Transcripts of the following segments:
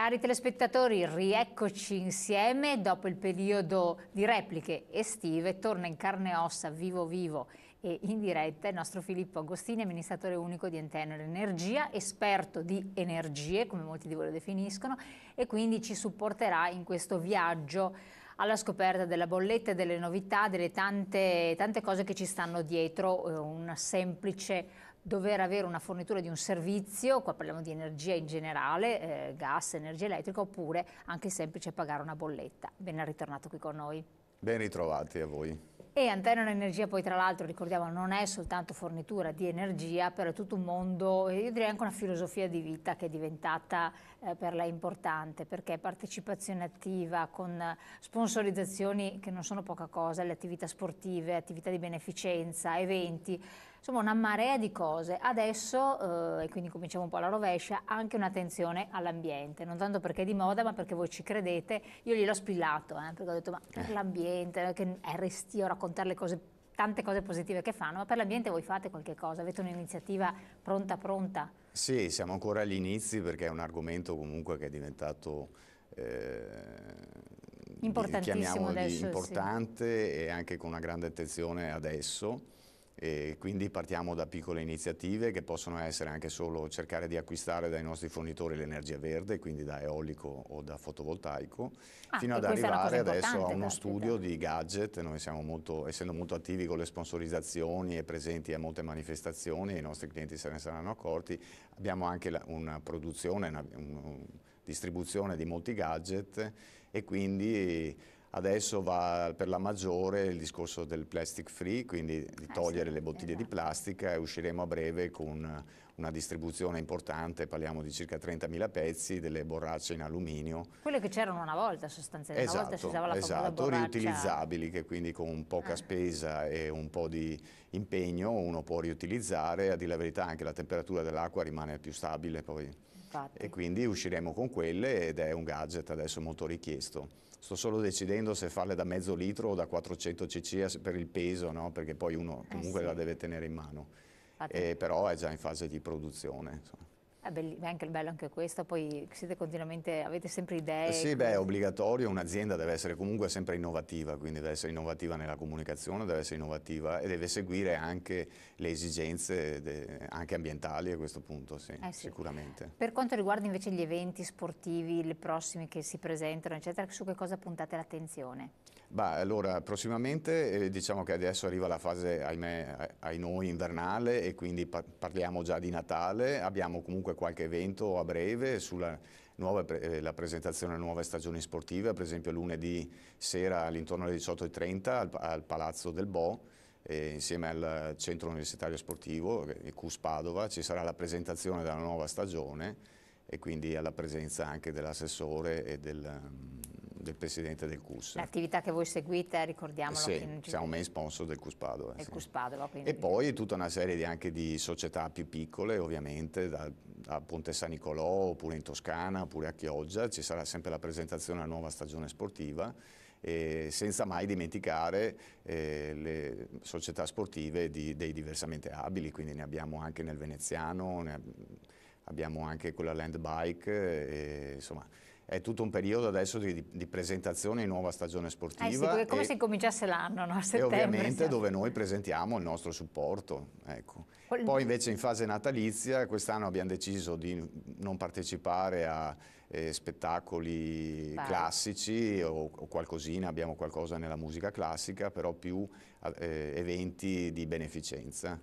Cari telespettatori, rieccoci insieme dopo il periodo di repliche estive, torna in carne e ossa, vivo vivo e in diretta il nostro Filippo Agostini, amministratore unico di Antenna Energia, esperto di energie, come molti di voi lo definiscono, e quindi ci supporterà in questo viaggio alla scoperta della bolletta, delle novità, delle tante, tante cose che ci stanno dietro, eh, un semplice dover avere una fornitura di un servizio, qua parliamo di energia in generale, eh, gas, energia elettrica, oppure anche semplice pagare una bolletta. Ben ritornato qui con noi. Ben ritrovati a voi. E Antenna Energia poi tra l'altro ricordiamo non è soltanto fornitura di energia, però è tutto un mondo, eh, io direi anche una filosofia di vita che è diventata eh, per lei importante, perché partecipazione attiva con sponsorizzazioni che non sono poca cosa, le attività sportive, attività di beneficenza, eventi, insomma una marea di cose. Adesso, eh, e quindi cominciamo un po' alla rovescia, anche un'attenzione all'ambiente, non tanto perché è di moda, ma perché voi ci credete, io gliel'ho spillato, eh, perché ho detto ma per eh. l'ambiente, che è restio raccontare le cose tante cose positive che fanno, ma per l'ambiente voi fate qualche cosa, avete un'iniziativa pronta pronta? Sì, siamo ancora agli inizi perché è un argomento comunque che è diventato eh, importantissimo adesso, importante sì. e anche con una grande attenzione adesso. E quindi partiamo da piccole iniziative che possono essere anche solo cercare di acquistare dai nostri fornitori l'energia verde, quindi da eolico o da fotovoltaico, ah, fino ad arrivare adesso a uno studio di gadget, noi siamo molto, essendo molto attivi con le sponsorizzazioni e presenti a molte manifestazioni, i nostri clienti se ne saranno accorti, abbiamo anche la, una produzione, una, una distribuzione di molti gadget e quindi Adesso va per la maggiore il discorso del plastic free, quindi di eh togliere le bottiglie di esatto. plastica e usciremo a breve con una distribuzione importante, parliamo di circa 30.000 pezzi, delle borracce in alluminio. Quelle che c'erano una volta sostanzialmente, esatto, una volta si esatto, usava la esatto, borraccia. riutilizzabili che quindi con poca ah. spesa e un po' di impegno uno può riutilizzare, a dire la verità anche la temperatura dell'acqua rimane più stabile poi. Infatti. e quindi usciremo con quelle ed è un gadget adesso molto richiesto. Sto solo decidendo se farle da mezzo litro o da 400 cc per il peso, no? perché poi uno eh comunque eh sì. la deve tenere in mano, eh, però è già in fase di produzione. Insomma. È, bello, è anche bello anche questo, poi siete continuamente, avete sempre idee. Sì, beh, è obbligatorio, un'azienda deve essere comunque sempre innovativa, quindi deve essere innovativa nella comunicazione, deve essere innovativa e deve seguire anche le esigenze de, anche ambientali a questo punto, sì, eh sì. sicuramente. Per quanto riguarda invece gli eventi sportivi, i prossimi che si presentano, eccetera, su che cosa puntate l'attenzione? Beh, allora, prossimamente eh, diciamo che adesso arriva la fase, ahimè, ai noi invernale e quindi par parliamo già di Natale, abbiamo comunque qualche evento a breve sulla nuova, eh, la presentazione delle nuove stagioni sportive, per esempio lunedì sera all'intorno alle 18.30 al, al Palazzo del Bo, eh, insieme al Centro Universitario Sportivo, eh, CUS Padova, ci sarà la presentazione della nuova stagione e quindi alla presenza anche dell'assessore e del del presidente del CUS. L'attività che voi seguite, ricordiamolo. Sì, in... siamo main sponsor del CUS Padova. Sì. CUS Padova e poi tutta una serie di, anche di società più piccole, ovviamente, da, da, Ponte San Nicolò, oppure in Toscana, oppure a Chioggia, ci sarà sempre la presentazione della nuova stagione sportiva. senza mai dimenticare eh, le società sportive di, dei diversamente abili, quindi ne abbiamo anche nel veneziano, abbiamo anche quella land bike, e, insomma è tutto un periodo adesso di, di presentazione di nuova stagione sportiva. Eh sì, come e, se cominciasse l'anno, no? E ovviamente siamo. dove noi presentiamo il nostro supporto. Ecco. Poi invece in fase natalizia quest'anno abbiamo deciso di non partecipare a eh, spettacoli Vai. classici o, o, qualcosina, abbiamo qualcosa nella musica classica, però più eh, eventi di beneficenza.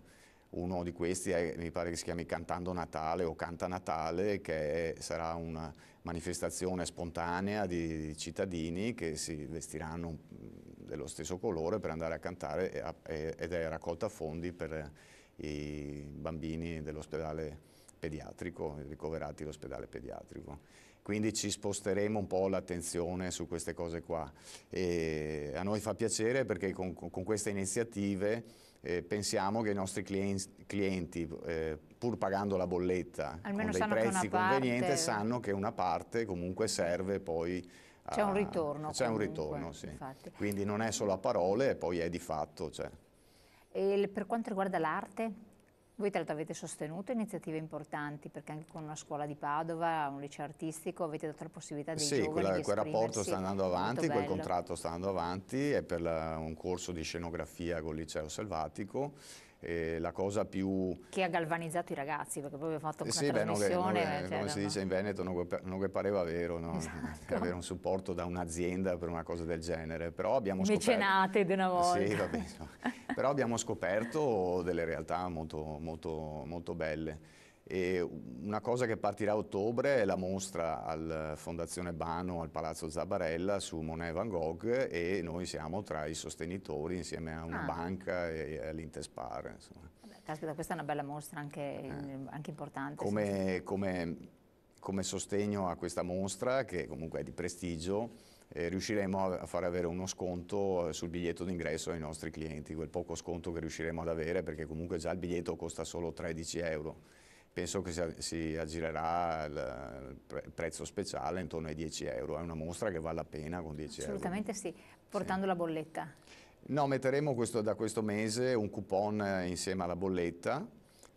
Uno di questi è, mi pare che si chiami Cantando Natale o Canta Natale, che è, sarà una manifestazione spontanea di, di, cittadini che si vestiranno mm, dello stesso colore per andare a cantare e, e, ed è raccolta fondi per i bambini dell'ospedale pediatrico, ricoverati all'ospedale pediatrico. Quindi ci sposteremo un po' l'attenzione su queste cose qua. E a noi fa piacere perché con, con queste iniziative eh, pensiamo che i nostri clienti, clienti eh, pur pagando la bolletta Almeno con dei prezzi convenienti, parte... sanno che una parte comunque serve poi c'è un ritorno. C'è un ritorno, sì. Infatti. Quindi non è solo a parole, poi è di fatto. Cioè. per quanto riguarda l'arte, voi tra l'altro avete sostenuto iniziative importanti perché anche con una scuola di Padova, un liceo artistico avete dato la possibilità dei sì, giovani quella, quel rapporto sta andando avanti, quel contratto sta andando avanti, è per la, un corso di scenografia con il liceo selvatico eh, la cosa più... Che ha galvanizzato i ragazzi, perché proprio ha fatto una eh sì, trasmissione... Beh, non che, cioè, come si dice in Veneto, non che, non che pareva vero, no? esatto. avere un supporto da un'azienda per una cosa del genere, però abbiamo Mecenate scoperto... Mecenate di una volta. Sì, va bene, però abbiamo scoperto delle realtà molto, molto, molto belle. E una cosa che partirà a ottobre è la mostra al Fondazione Bano, al Palazzo Zabarella su Monet Van Gogh e noi siamo tra i sostenitori insieme a una ah. banca e all'Intespar. caspita, questa è una bella mostra anche, eh. anche importante. Come, come, come sostegno a questa mostra, che comunque è di prestigio, eh, riusciremo a fare avere uno sconto eh, sul biglietto d'ingresso ai nostri clienti, quel poco sconto che riusciremo ad avere perché comunque già il biglietto costa solo 13 euro penso che si aggirerà il prezzo speciale intorno ai 10 euro, è una mostra che vale la pena con 10 Assolutamente euro. Assolutamente sì, portando sì. la bolletta. No, metteremo questo, da questo mese un coupon eh, insieme alla bolletta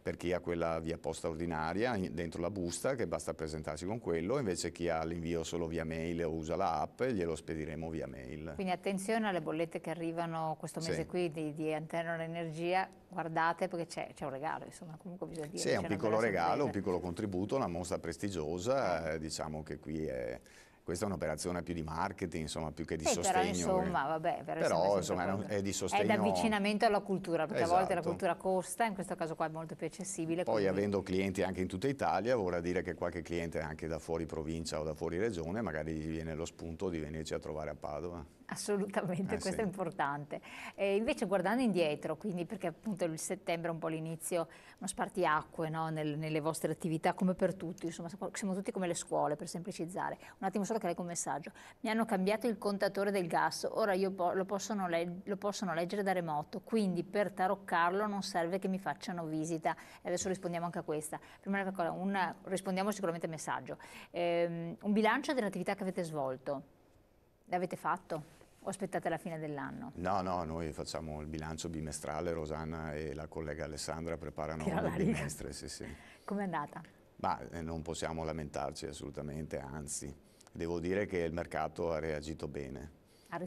per chi ha quella via posta ordinaria dentro la busta che basta presentarsi con quello, invece chi ha l'invio solo via mail o usa la app glielo spediremo via mail. Quindi attenzione alle bollette che arrivano questo mese sì. qui di, di Antenor Energia, guardate perché c'è un regalo, insomma comunque bisogna dire. Sì, è un piccolo regalo, un piccolo contributo, una mostra prestigiosa, eh, eh diciamo che qui è questa è un'operazione più di marketing, insomma, più che di sì, eh, sostegno. Eh. Però, insomma, vabbè, però, però insomma, è di sostegno. È d'avvicinamento alla cultura, perché esatto. a volte la esatto. cultura costa, in questo caso qua è molto più accessibile. Poi quindi... avendo clienti anche in tutta Italia, vorrà dire che qualche cliente anche da fuori provincia o da fuori regione, magari gli viene lo spunto di venirci a trovare a Padova. Assolutamente, eh, questo sì. è importante. E invece guardando indietro, quindi perché appunto il settembre è un po' l'inizio, uno spartiacque no? Nel, nelle vostre attività, come per tutti, insomma, siamo tutti come le scuole, per semplicizzare. Un attimo solo ricordo che leggo un messaggio, mi hanno cambiato il contatore del gas, ora io lo, possono le- lo possono leggere da remoto, quindi per taroccarlo non serve che mi facciano visita. E adesso rispondiamo anche a questa. Prima cosa, una, rispondiamo sicuramente al messaggio. Eh, un bilancio dell'attività che avete svolto, l'avete fatto? o aspettate la fine dell'anno? No, no, noi facciamo il bilancio bimestrale, Rosanna e la collega Alessandra preparano il bimestre. Sì, sì. Com'è andata? Ma eh, non possiamo lamentarci assolutamente, anzi. Devo dire che il mercato ha reagito bene.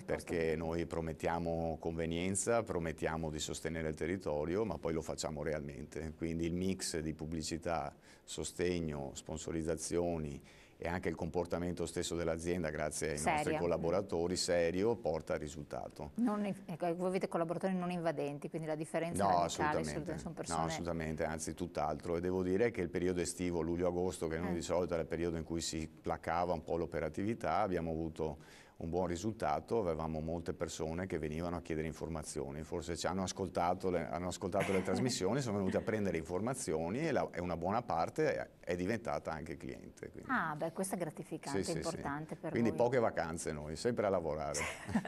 perché noi promettiamo convenienza, promettiamo di sostenere il territorio, ma poi lo facciamo realmente. Quindi il mix di pubblicità, sostegno, sponsorizzazioni, e anche il comportamento stesso dell'azienda, grazie ai Seria. nostri collaboratori, serio, porta al risultato. Non, ecco, voi avete collaboratori non invadenti, quindi la differenza no, assolutamente. sono persone... No, assolutamente, anzi tutt'altro. E devo dire che il periodo estivo, luglio-agosto, che non eh. di solito era il periodo in cui si placava un po' l'operatività, abbiamo avuto un buon risultato, avevamo molte persone che venivano a chiedere informazioni, forse ci hanno ascoltato le, hanno ascoltato le trasmissioni, sono venuti a prendere informazioni e, la, e, una buona parte è diventata anche cliente. Quindi. Ah beh, questa è gratificante, sì, importante sì, sì. per Quindi voi. poche vacanze noi, sempre a lavorare.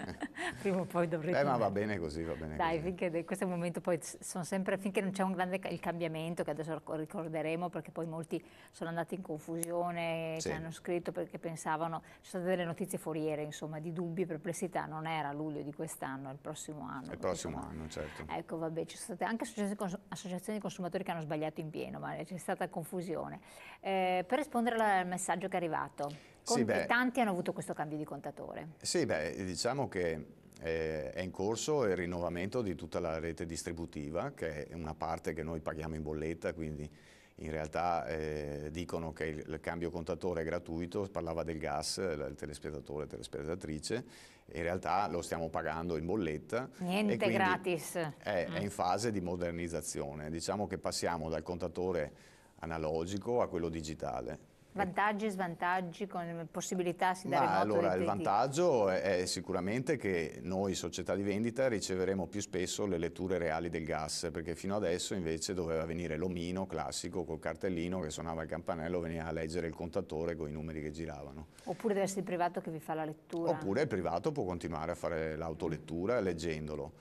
Prima o poi dovrete... Eh ma va bene così, va bene Dai, così. finché questo momento poi sono sempre, finché non c'è un grande il cambiamento che adesso ricorderemo perché poi molti sono andati in confusione, ci hanno scritto perché pensavano, ci sono state delle notizie foriere insomma insomma, di dubbi, e perplessità, non era luglio di quest'anno, è il prossimo anno. Il prossimo insomma. anno, certo. Ecco, vabbè, ci sono state anche associazioni di consumatori che hanno sbagliato in pieno, ma c'è stata confusione. Eh, per rispondere al messaggio che è arrivato, sì, beh, tanti hanno avuto questo cambio di contatore. Sì, beh, diciamo che eh, è in corso il rinnovamento di tutta la rete distributiva, che è una parte che noi paghiamo in bolletta, quindi in realtà eh, dicono che il, il, cambio contatore è gratuito, parlava del gas, eh, il telespettatore, telespettatrice, in realtà lo stiamo pagando in bolletta. Niente quindi, gratis. È, mm. è in fase di modernizzazione, diciamo che passiamo dal contatore analogico a quello digitale. Vantaggi e svantaggi con possibilità si dà Ma allora il vantaggio è sicuramente che noi società di vendita riceveremo più spesso le letture reali del gas perché fino adesso invece doveva venire l'omino classico col cartellino che suonava il campanello veniva a leggere il contatore con i numeri che giravano. Oppure deve essere il privato che vi fa la lettura. Oppure il privato può continuare a fare l'autolettura leggendolo.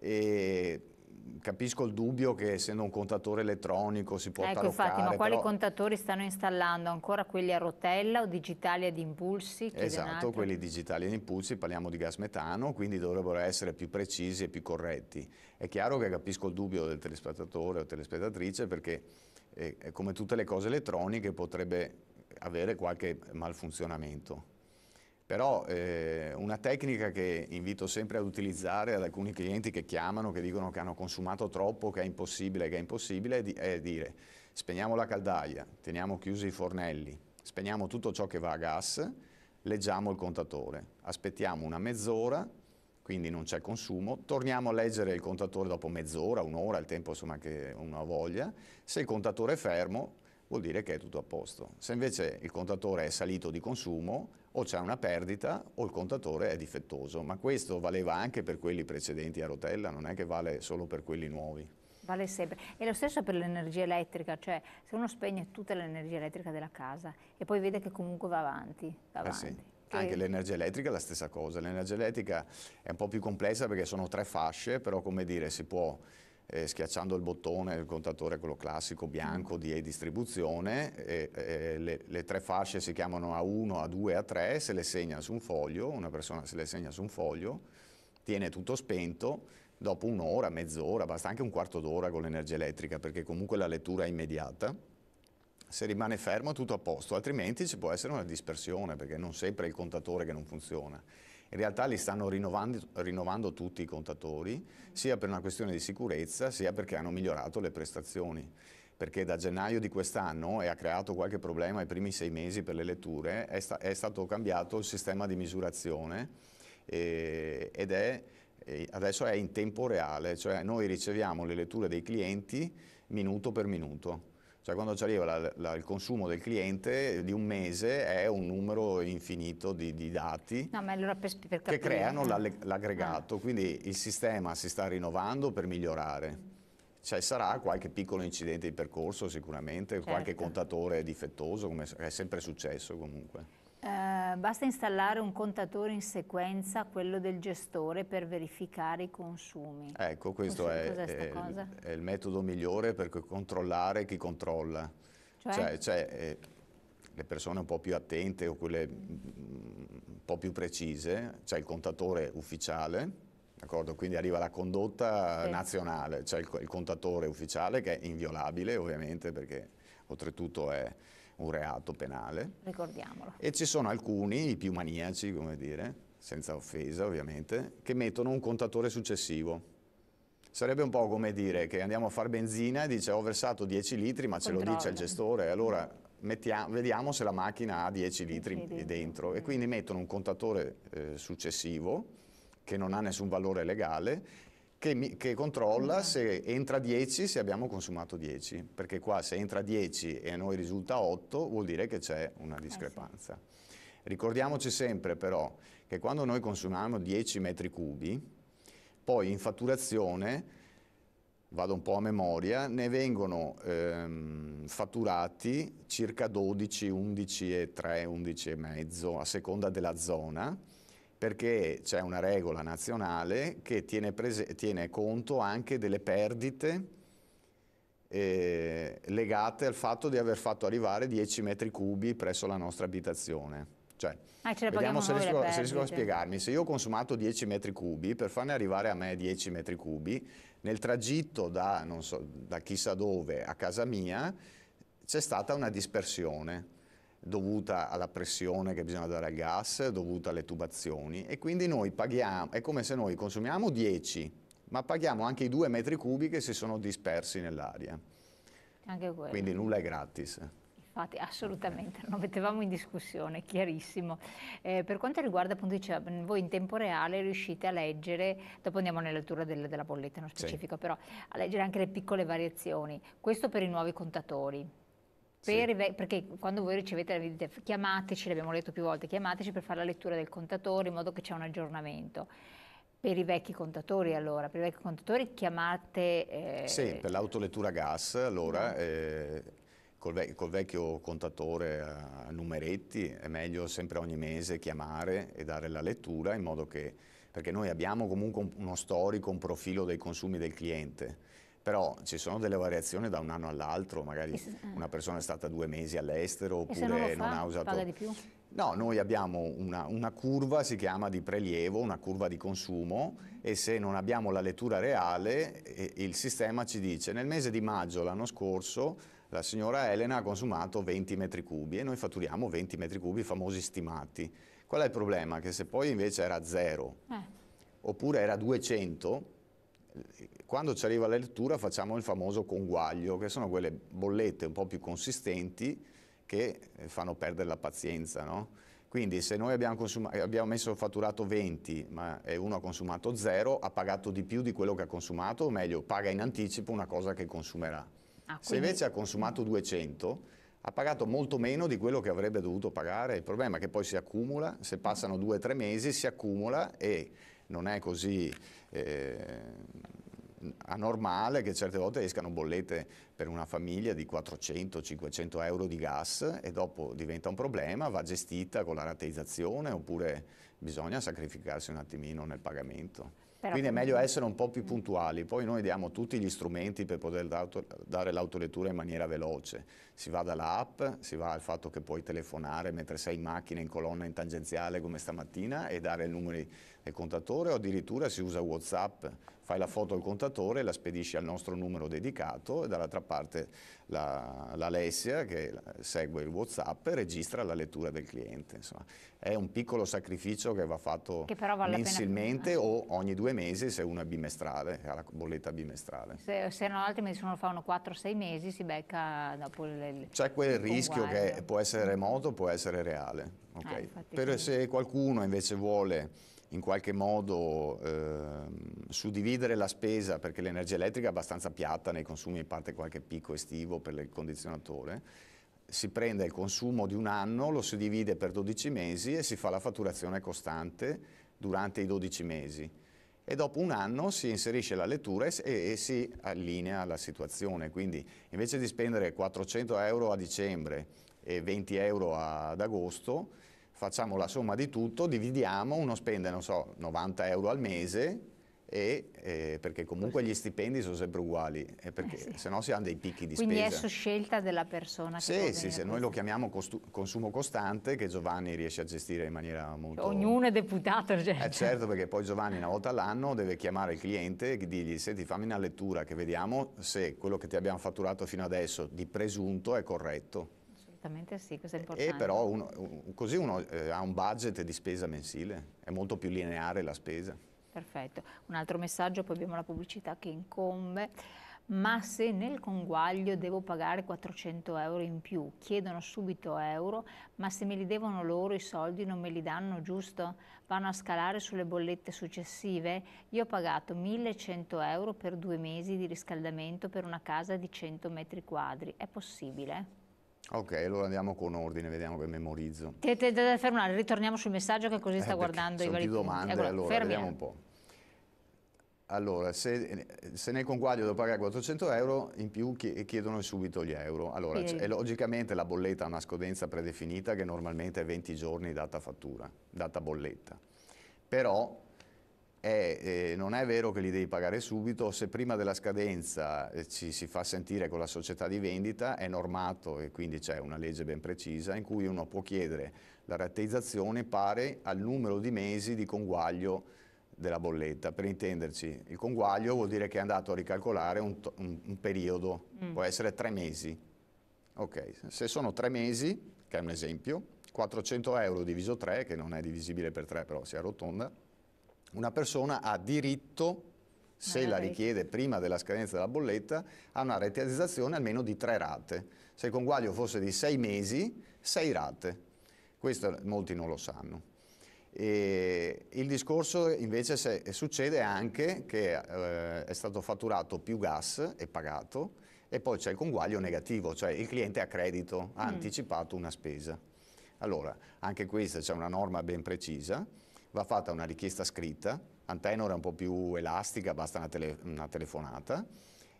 E capisco il dubbio che essendo un contatore elettronico si può ecco, taroccare. Ecco infatti, ma quali contatori stanno installando? Ancora quelli a rotella o digitali ad impulsi? Chiede esatto, quelli digitali ad impulsi, parliamo di gas metano, quindi dovrebbero essere più precisi e più corretti. È chiaro che capisco il dubbio del telespettatore o telespettatrice perché eh, come tutte le cose elettroniche potrebbe avere qualche malfunzionamento. Però eh, una tecnica che invito sempre ad utilizzare ad alcuni clienti che chiamano, che dicono che hanno consumato troppo, che è impossibile, che è impossibile, è, di, è dire spegniamo la caldaia, teniamo chiusi i fornelli, spegniamo tutto ciò che va a gas, leggiamo il contatore, aspettiamo una mezz'ora, quindi non c'è consumo, torniamo a leggere il contatore dopo mezz'ora, un'ora, il tempo insomma, che uno ha voglia, se il contatore è fermo vuol dire che è tutto a posto, se invece il contatore è salito di consumo o c'è una perdita o il contatore è difettoso, ma questo valeva anche per quelli precedenti a rotella, non è che vale solo per quelli nuovi. Vale sempre. E lo stesso per l'energia elettrica, cioè se uno spegne tutta l'energia elettrica della casa e poi vede che comunque va avanti, va avanti. Eh sì. Anche l'energia elettrica è la stessa cosa, l'energia elettrica è un po' più complessa perché sono tre fasce, però come dire si può eh, schiacciando il bottone, il contatore quello classico bianco di distribuzione, eh, eh, le, le, tre fasce si chiamano A1, A2, A3, se le segna su un foglio, una persona se le segna su un foglio, tiene tutto spento, dopo un'ora, mezz'ora, basta anche un quarto d'ora con l'energia elettrica perché comunque la lettura è immediata, se rimane fermo tutto a posto, altrimenti ci può essere una dispersione perché non sempre è il contatore che non funziona. In realtà li stanno rinnovando, rinnovando tutti i contatori, sia per una questione di sicurezza, sia perché hanno migliorato le prestazioni perché da gennaio di quest'anno e ha creato qualche problema ai primi sei mesi per le letture, è, sta è stato cambiato il sistema di misurazione eh, ed è, adesso è in tempo reale, cioè noi riceviamo le letture dei clienti minuto per minuto cioè quando ci arriva la, la, il consumo del cliente eh, di un mese è un numero infinito di, di dati no, allora per, per che creano eh. l'aggregato, ah. quindi il sistema si sta rinnovando per migliorare. Cioè, sarà qualche piccolo incidente di percorso sicuramente, certo. qualche contatore difettoso, come è sempre successo comunque. Eh, basta installare un contatore in sequenza, quello del gestore, per verificare i consumi. Ecco, questo è, è, il, è, il metodo migliore per controllare chi controlla. Cioè, cioè, cioè eh, le persone un po' più attente o quelle mm, un po' più precise, c'è il contatore ufficiale, quindi arriva la condotta sì. nazionale, c'è il, il contatore ufficiale che è inviolabile ovviamente perché oltretutto è un reato penale. Ricordiamolo. E ci sono alcuni, i più maniaci, come dire, senza offesa ovviamente, che mettono un contatore successivo. Sarebbe un po' come dire che andiamo a fare benzina e dice ho versato 10 litri ma Controlla. ce lo dice il gestore, allora mettiamo, vediamo se la macchina ha 10 litri Incredibile. dentro e quindi mettono un contatore eh, successivo che non ha nessun valore legale che, mi, che controlla esatto. se entra 10 se abbiamo consumato 10, perché qua se entra 10 e a noi risulta 8 vuol dire che c'è una discrepanza. Eh sì. Ricordiamoci sempre però che quando noi consumiamo 10 metri cubi, poi in fatturazione vado un po' a memoria, ne vengono ehm, fatturati circa 12, 11 e 3, 11 e mezzo a seconda della zona perché c'è una regola nazionale che tiene, tiene conto anche delle perdite eh, legate al fatto di aver fatto arrivare 10 metri cubi presso la nostra abitazione. Cioè, ah, vediamo se riesco, se riesco, a spiegarmi. Se io ho consumato 10 metri cubi, per farne arrivare a me 10 metri cubi, nel tragitto da, so, da chissà dove a casa mia c'è stata una dispersione dovuta alla pressione che bisogna dare al gas, dovuta alle tubazioni e quindi noi paghiamo, è come se noi consumiamo 10 ma paghiamo anche i 2 metri cubi che si sono dispersi nell'aria. Quindi nulla è gratis. Infatti, assolutamente, lo mettevamo in discussione, chiarissimo. Eh, per quanto riguarda, appunto, diceva, voi in tempo reale riuscite a leggere, dopo andiamo nell'altura del, della bolletta, nello specifico, sì. però a leggere anche le piccole variazioni. Questo per i nuovi contatori, per, sì. perché quando voi ricevete la visita, chiamateci, l'abbiamo detto più volte, chiamateci per fare la lettura del contatore in modo che c'è un aggiornamento. Per i vecchi contatori mm. allora, per i vecchi contatori chiamate... Eh, sì, per l'autolettura gas allora... No. Mm. Eh, col, vec col, vecchio contatore a numeretti è meglio sempre ogni mese chiamare e dare la lettura in modo che, perché noi abbiamo comunque uno storico, un profilo dei consumi del cliente però ci sono delle variazioni da un anno all'altro, magari eh. una persona è stata due mesi all'estero oppure non, fa, non, ha usato... Paga di più? No, noi abbiamo una, una, curva, si chiama di prelievo, una curva di consumo mm-hmm. e se non abbiamo la lettura reale eh, il sistema ci dice nel mese di maggio l'anno scorso la signora Elena ha consumato 20 metri cubi e noi fatturiamo 20 metri cubi, i famosi stimati. Qual è il problema? Che se poi invece era zero eh. oppure era 200 quando ci arriva la lettura facciamo il famoso conguaglio, che sono quelle bollette un po' più consistenti che eh, fanno perdere la pazienza. No? Quindi se noi abbiamo, eh, abbiamo messo fatturato 20 ma uno ha consumato 0, ha pagato di più di quello che ha consumato, o meglio paga in anticipo una cosa che consumerà. Ah, se invece ha consumato 200 ha pagato molto meno di quello che avrebbe dovuto pagare. Il problema è che poi si accumula, se passano 2-3 mesi si accumula e non è così eh, anormale che certe volte escano bollette per una famiglia di 400-500 euro di gas e dopo diventa un problema, va gestita con la rateizzazione oppure bisogna sacrificarsi un attimino nel pagamento. Però Quindi è meglio essere un po' più puntuali, poi noi diamo tutti gli strumenti per poter dare l'autolettura in maniera veloce. Si va dalla app, si va al fatto che puoi telefonare mentre sei in macchina in colonna in tangenziale come stamattina e dare il numero del contatore o addirittura si usa Whatsapp, fai la foto al contatore, la spedisci al nostro numero dedicato e dall'altra parte l'Alessia la, che segue il Whatsapp registra la lettura del cliente. Insomma, è un piccolo sacrificio che va fatto che vale mensilmente o ogni due mesi se uno è bimestrale, ha la bolletta bimestrale. Se, se no altrimenti se uno fa uno 4-6 mesi si becca dopo le c'è quel rischio guardia. che può essere mm. remoto, può essere reale. Eh, okay? Ah, per, se qualcuno invece vuole in qualche modo eh, suddividere la spesa perché l'energia elettrica è abbastanza piatta nei consumi, a parte qualche picco estivo per il condizionatore, si prende il consumo di un anno, lo si divide per 12 mesi e si fa la fatturazione costante durante i 12 mesi e dopo un anno si inserisce la lettura e, e, si allinea la situazione. Quindi invece di spendere 400 euro a dicembre e 20 euro ad agosto, facciamo la somma di tutto, dividiamo, uno spende, non so, 90 euro al mese e, eh, perché comunque gli stipendi sono sempre uguali, eh, perché eh sì. se no si hanno dei picchi di Quindi spesa. Quindi è su scelta della persona che Sì, sì, noi lo chiamiamo consumo costante che Giovanni riesce a gestire in maniera molto... Ognuno è deputato. Certo. Eh certo, perché poi Giovanni una volta all'anno deve chiamare il cliente e dirgli senti fammi una lettura che vediamo se quello che ti abbiamo fatturato fino adesso di presunto è corretto. Assolutamente sì, questo è importante. E però uno, così uno eh, ha un budget di spesa mensile, è molto più lineare la spesa. Perfetto. Un altro messaggio, poi abbiamo la pubblicità che incombe. Ma se nel conguaglio devo pagare 400 euro in più, chiedono subito euro, ma se me li devono loro i soldi non me li danno, giusto? Vanno a scalare sulle bollette successive? Io ho pagato 1100 euro per due mesi di riscaldamento per una casa di 100 metri quadri. È possibile? Ok, allora andiamo con ordine, vediamo che memorizzo. Ti devo fermare, ritorniamo sul messaggio che così eh, sta eh, guardando i vari punti. domande, allora, allora vediamo un po'. Allora, se, se, nel conguaglio devo pagare 400 euro, in più chiedono subito gli euro. Allora, sì. cioè, logicamente la bolletta ha una scadenza predefinita che normalmente è 20 giorni data fattura, data bolletta. Però è, eh, non è vero che li devi pagare subito, se prima della scadenza eh, ci si fa sentire con la società di vendita è normato e quindi c'è una legge ben precisa in cui uno può chiedere la rateizzazione pari al numero di mesi di conguaglio della bolletta. Per intenderci, il conguaglio vuol dire che è andato a ricalcolare un, un, un periodo, mm. può essere tre mesi. Okay. se sono tre mesi, che è un esempio, 400 euro diviso 3, che non è divisibile per 3 però si arrotonda, una persona ha diritto se la richiede prima della scadenza della bolletta, a una rateizzazione almeno di tre rate. Se il conguaglio fosse di sei mesi, sei rate. Questo molti non lo sanno. E il discorso invece se, succede anche che eh, è stato fatturato più gas e pagato e poi c'è il conguaglio negativo, cioè il cliente ha credito ha mm. anticipato una spesa. Allora, anche questa c'è una norma ben precisa va fatta una richiesta scritta, Antenor è un po' più elastica, basta una, tele, una telefonata,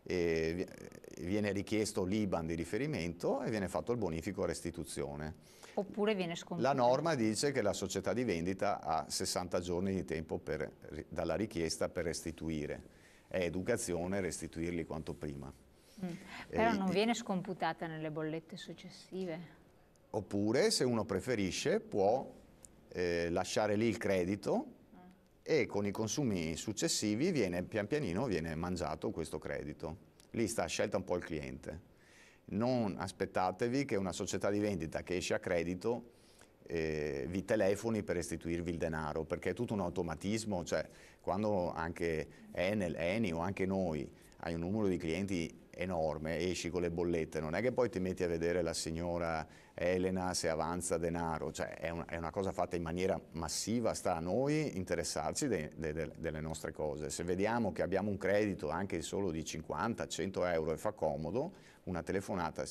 viene richiesto l'IBAN di riferimento e viene fatto il bonifico a restituzione. Oppure viene scontato. La norma dice che la società di vendita ha 60 giorni di tempo per, dalla richiesta per restituire. È educazione restituirli quanto prima. Mm. Però eh, non viene scomputata nelle bollette successive. Oppure, se uno preferisce, può eh, lasciare lì il credito e con i consumi successivi viene, pian pianino viene mangiato questo credito. Lì sta scelta un po' il cliente. Non aspettatevi che una società di vendita che esce a credito eh, vi telefoni per restituirvi il denaro, perché è tutto un automatismo, cioè quando anche Enel, Eni o anche noi hai un numero di clienti enorme, esci con le bollette, non è che poi ti metti a vedere la signora Elena se avanza denaro, cioè è una, è una cosa fatta in maniera massiva, sta a noi interessarci de, de, de, delle nostre cose. Se vediamo che abbiamo un credito anche solo di 50-100 euro e fa comodo, una telefonata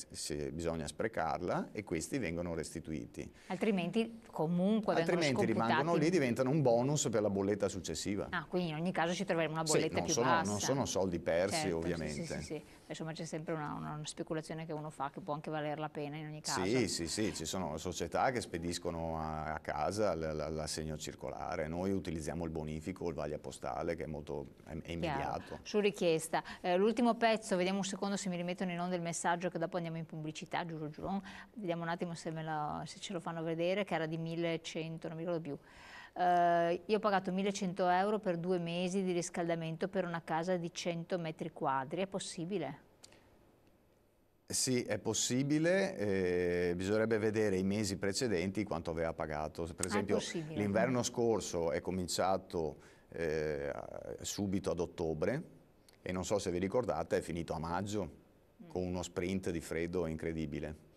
bisogna sprecarla e questi vengono restituiti. Altrimenti comunque Altrimenti rimangono lì, e diventano un bonus per la bolletta successiva. Ah, quindi in ogni caso ci troveremo una bolletta sì, più sono, bassa. Non sono soldi persi certo, ovviamente. Sì, sì, sì. Insomma c'è sempre una, una, speculazione che uno fa che può anche valer la pena in ogni caso. Sì, sì, sì, ci sono società che spediscono a, a casa l'assegno circolare, noi utilizziamo il bonifico, il vaglia postale che è molto è, è immediato. Su richiesta. Eh, L'ultimo pezzo, vediamo un secondo se mi rimettono in onda il messaggio che dopo andiamo in pubblicità, giuro giuro, vediamo un attimo se, la, se ce lo fanno vedere, che era di 1100, non mi ricordo più. Uh, io ho pagato 1100 euro per due mesi di riscaldamento per una casa di 100 metri quadri, è possibile? Sì, è possibile, eh, bisognerebbe vedere i mesi precedenti quanto aveva pagato. Per ah, esempio l'inverno scorso è cominciato eh, subito ad ottobre e non so se vi ricordate è finito a maggio mm. con uno sprint di freddo incredibile.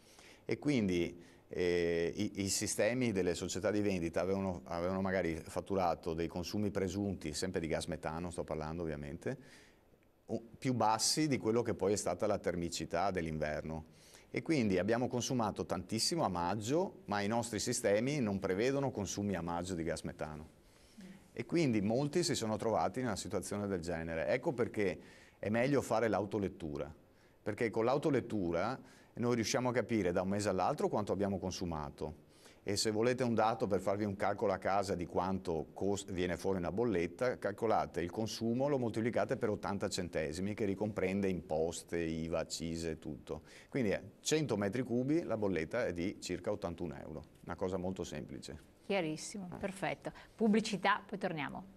E quindi eh, i, i, sistemi delle società di vendita avevano, avevano magari fatturato dei consumi presunti, sempre di gas metano sto parlando ovviamente, più bassi di quello che poi è stata la termicità dell'inverno e quindi abbiamo consumato tantissimo a maggio ma i nostri sistemi non prevedono consumi a maggio di gas metano e quindi molti si sono trovati in una situazione del genere ecco perché è meglio fare l'autolettura perché con l'autolettura noi riusciamo a capire da un mese all'altro quanto abbiamo consumato e se volete un dato per farvi un calcolo a casa di quanto cost- viene fuori una bolletta, calcolate il consumo, lo moltiplicate per 80 centesimi che ricomprende imposte, IVA, accise e tutto. Quindi 100 metri cubi la bolletta è di circa 81 euro, una cosa molto semplice. Chiarissimo, perfetto. Pubblicità, poi torniamo.